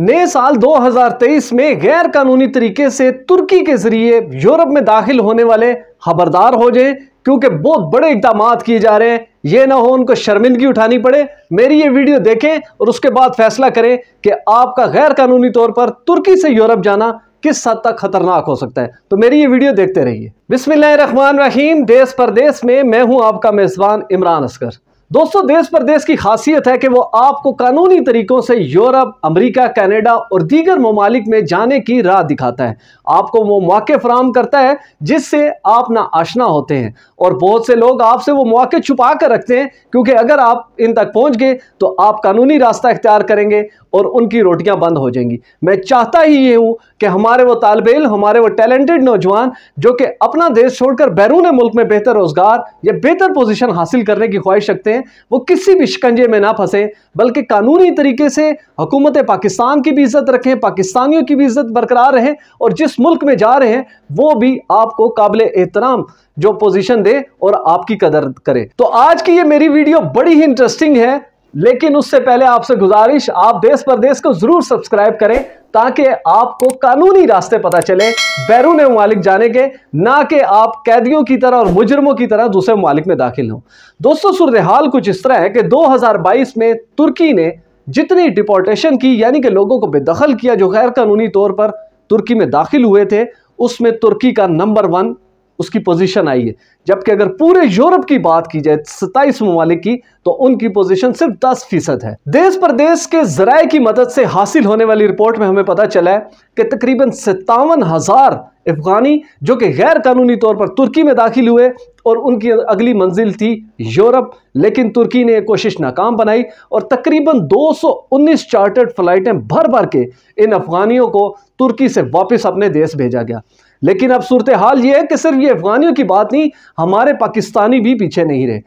नए साल 2023 में गैर कानूनी तरीके से तुर्की के जरिए यूरोप में दाखिल होने वाले खबरदार हो जाएं क्योंकि बहुत बड़े इकदाम किए जा रहे हैं ये ना हो उनको शर्मिंदगी उठानी पड़े मेरी ये वीडियो देखें और उसके बाद फैसला करें कि आपका गैर कानूनी तौर पर तुर्की से यूरोप जाना किस हद तक खतरनाक हो सकता है तो मेरी ये वीडियो देखते रहिए बिस्मिल्लाह रहीम देश परदेश में मैं हूं आपका मेज़बान इमरान असगर दोस्तों देश प्रदेश की खासियत है कि वो आपको कानूनी तरीकों से यूरोप अमेरिका कनाडा और दीगर ममालिक में जाने की राह दिखाता है आपको वो मौके फराम करता है जिससे आप ना आशना होते हैं और बहुत से लोग आपसे वो मौके छुपा कर रखते हैं क्योंकि अगर आप इन तक पहुंच गए तो आप कानूनी रास्ता इख्तियार करेंगे और उनकी रोटियां बंद हो जाएंगी मैं चाहता ही ये हूँ कि हमारे वो तालब इल हमारे वो टैलेंटेड नौजवान जो कि अपना देश छोड़कर बैरून मुल्क में बेहतर रोज़गार या बेहतर पोजिशन हासिल करने की ख्वाहिश रखते हैं हैं वो किसी भी शिकंजे में ना फंसे बल्कि कानूनी तरीके से हुकूमत पाकिस्तान की भी इज्जत रखें पाकिस्तानियों की भी इज्जत बरकरार रहे और जिस मुल्क में जा रहे हैं वो भी आपको काबिल एहतराम जो पोजीशन दे और आपकी कदर करे तो आज की ये मेरी वीडियो बड़ी ही इंटरेस्टिंग है लेकिन उससे पहले आपसे गुजारिश आप देश परदेश को जरूर सब्सक्राइब करें ताकि आपको कानूनी रास्ते पता चले बैरून ममालिक जाने के ना कि आप कैदियों की तरह और मुजरमों की तरह दूसरे ममालिक में दाखिल हों दोस्तों सूरत हाल कुछ इस तरह है कि 2022 में तुर्की ने जितनी डिपोर्टेशन की यानी कि लोगों को बेदखल किया जो गैर कानूनी तौर पर तुर्की में दाखिल हुए थे उसमें तुर्की का नंबर वन उसकी पोजीशन आई है जबकि अगर पूरे यूरोप की बात की जाए सत्ताईस ममालिक की तो उनकी पोजीशन सिर्फ दस फीसद है देश प्रदेश के जराये की मदद से हासिल होने वाली रिपोर्ट में हमें पता चला है कि तकरीबन सत्तावन हज़ार अफगानी जो कि गैर कानूनी तौर पर तुर्की में दाखिल हुए और उनकी अगली मंजिल थी यूरोप लेकिन तुर्की ने कोशिश नाकाम बनाई और तकरीबन 219 चार्टर्ड फ्लाइटें भर भर के इन अफगानियों को तुर्की से वापस अपने देश भेजा गया लेकिन अब सूरत हाल ये है कि सिर्फ ये अफगानियों की बात नहीं हमारे पाकिस्तानी भी पीछे नहीं रहे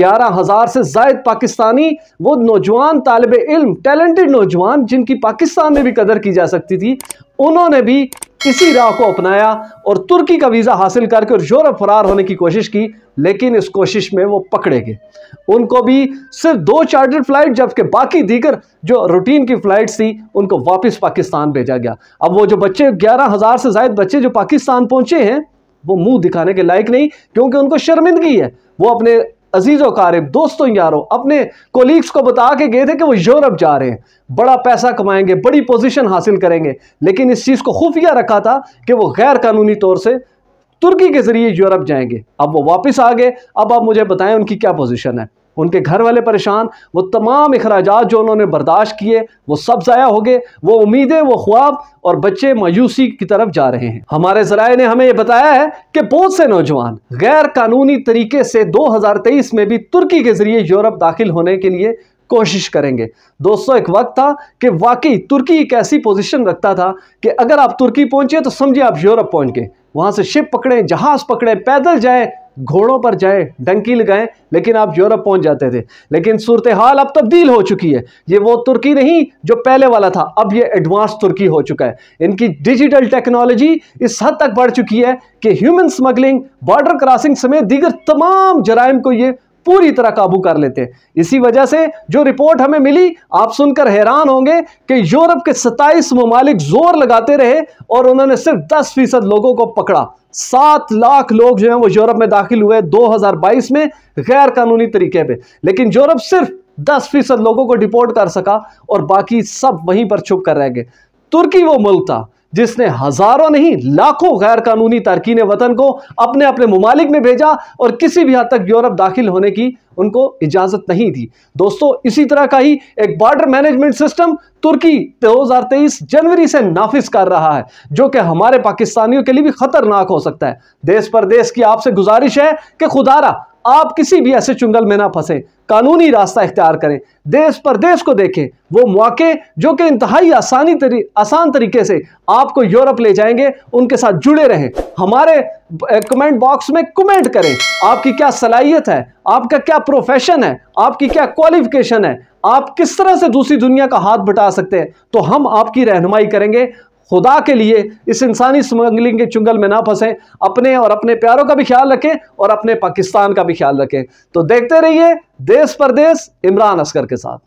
ग्यारह हज़ार से जायद पाकिस्तानी वो नौजवान तालब इल्म टैलेंटेड नौजवान जिनकी पाकिस्तान में भी कदर की जा सकती थी उन्होंने भी इसी राह को अपनाया और तुर्की का वीज़ा हासिल करके और यूरोप फरार होने की कोशिश की लेकिन इस कोशिश में वो पकड़े गए उनको भी सिर्फ दो चार्टर फ्लाइट जबकि बाकी दीगर जो रूटीन की फ़्लाइट थी उनको वापस पाकिस्तान भेजा गया अब वो जो बच्चे ग्यारह हज़ार से जायद बच्चे जो पाकिस्तान पहुँचे हैं वो मुंह दिखाने के लायक नहीं क्योंकि उनको शर्मिंदगी है वो अपने अजीज वारिब दोस्तों यारों अपने कोलीग्स को बता के गए थे कि वो यूरोप जा रहे हैं बड़ा पैसा कमाएंगे बड़ी पोजीशन हासिल करेंगे लेकिन इस चीज़ को खुफिया रखा था कि वो गैर कानूनी तौर से तुर्की के ज़रिए यूरोप जाएंगे अब वो वापस आ गए अब आप मुझे बताएं उनकी क्या पोजिशन है उनके घर वाले परेशान वो तमाम अखराज जो उन्होंने बर्दाश्त किए वो सब ज़ाया हो गए वो उम्मीदें वो ख्वाब और बच्चे मायूसी की तरफ जा रहे हैं हमारे जराए ने हमें ये बताया है कि बहुत से नौजवान गैर कानूनी तरीके से 2023 में भी तुर्की के जरिए यूरोप दाखिल होने के लिए कोशिश करेंगे दोस्तों एक वक्त था कि वाकई तुर्की एक ऐसी पोजिशन रखता था कि अगर आप तुर्की पहुँचे तो समझिए आप यूरोप पहुँच गए वहाँ से शिप पकड़ें जहाज़ पकड़ें पैदल जाएँ घोड़ों पर जाएं डंकी लगाएं लेकिन आप यूरोप पहुंच जाते थे लेकिन सूरत हाल अब तब्दील हो चुकी है ये वो तुर्की नहीं जो पहले वाला था अब ये एडवांस तुर्की हो चुका है इनकी डिजिटल टेक्नोलॉजी इस हद तक बढ़ चुकी है कि ह्यूमन स्मगलिंग बॉर्डर क्रॉसिंग समेत दीगर तमाम जराइम को ये पूरी तरह काबू कर लेते हैं इसी वजह से जो रिपोर्ट हमें मिली आप सुनकर हैरान होंगे कि यूरोप के सत्ताईस ममालिक जोर लगाते रहे और उन्होंने सिर्फ दस फीसद लोगों को पकड़ा सात लाख लोग जो हैं वो यूरोप में दाखिल हुए 2022 में गैर कानूनी तरीके पे लेकिन यूरोप सिर्फ दस फीसद लोगों को डिपोर्ट कर सका और बाकी सब वहीं पर छुप कर रह गए तुर्की वो मुल्क था जिसने हजारों नहीं लाखों गैर कानूनी तारकिन वतन को अपने अपने ममालिक में भेजा और किसी भी हद तक यूरोप दाखिल होने की उनको इजाज़त नहीं दी दोस्तों इसी तरह का ही एक बॉर्डर मैनेजमेंट सिस्टम तुर्की 2023 जनवरी से नाफिज कर रहा है जो कि हमारे पाकिस्तानियों के लिए भी खतरनाक हो सकता है देश पर देश की आपसे गुजारिश है कि खुदारा आप किसी भी ऐसे चुंगल में ना फंसे कानूनी रास्ता इख्तियार करें देश देश को देखें वो मौके जो कि इंतहाई आसानी तरी आसान तरीके से आपको यूरोप ले जाएंगे उनके साथ जुड़े रहें हमारे कमेंट बॉक्स में कमेंट करें आपकी क्या सलाहियत है आपका क्या प्रोफेशन है आपकी क्या क्वालिफिकेशन है आप किस तरह से दूसरी दुनिया का हाथ बटा सकते हैं तो हम आपकी रहनुमाई करेंगे खुदा के लिए इस इंसानी स्मगलिंग के चुंगल में ना फंसें अपने और अपने प्यारों का भी ख्याल रखें और अपने पाकिस्तान का भी ख्याल रखें तो देखते रहिए देश परदेश इमरान असगर के साथ